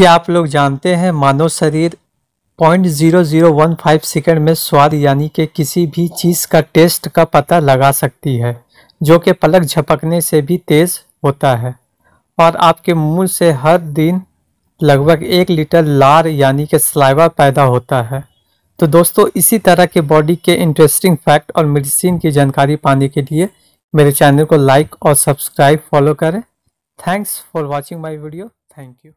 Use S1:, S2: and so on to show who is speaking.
S1: क्या आप लोग जानते हैं मानव शरीर 0.0015 सेकंड में स्वाद यानी कि किसी भी चीज़ का टेस्ट का पता लगा सकती है जो कि पलक झपकने से भी तेज़ होता है और आपके मुंह से हर दिन लगभग एक लीटर लार यानी कि स्लाइवा पैदा होता है तो दोस्तों इसी तरह के बॉडी के इंटरेस्टिंग फैक्ट और मेडिसिन की जानकारी पाने के लिए मेरे चैनल को लाइक और सब्सक्राइब फॉलो करें thanks for watching my video thank you